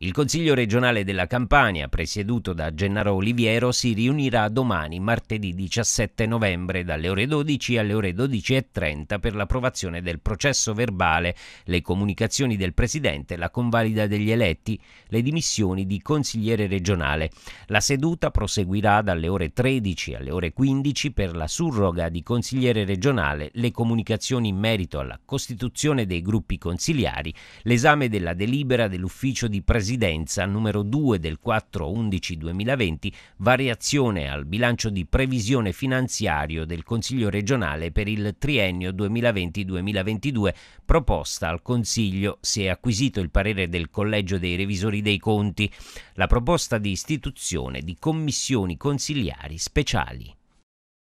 Il Consiglio regionale della Campania, presieduto da Gennaro Oliviero, si riunirà domani, martedì 17 novembre, dalle ore 12 alle ore 12.30 per l'approvazione del processo verbale, le comunicazioni del Presidente, la convalida degli eletti, le dimissioni di consigliere regionale. La seduta proseguirà dalle ore 13 alle ore 15 per la surroga di consigliere regionale, le comunicazioni in merito alla costituzione dei gruppi consiliari, l'esame della delibera dell'ufficio di Presidenza Presidenza numero 2 del 4-11-2020, variazione al bilancio di previsione finanziario del Consiglio regionale per il triennio 2020-2022, proposta al Consiglio si è acquisito il parere del Collegio dei Revisori dei Conti, la proposta di istituzione di commissioni consigliari speciali.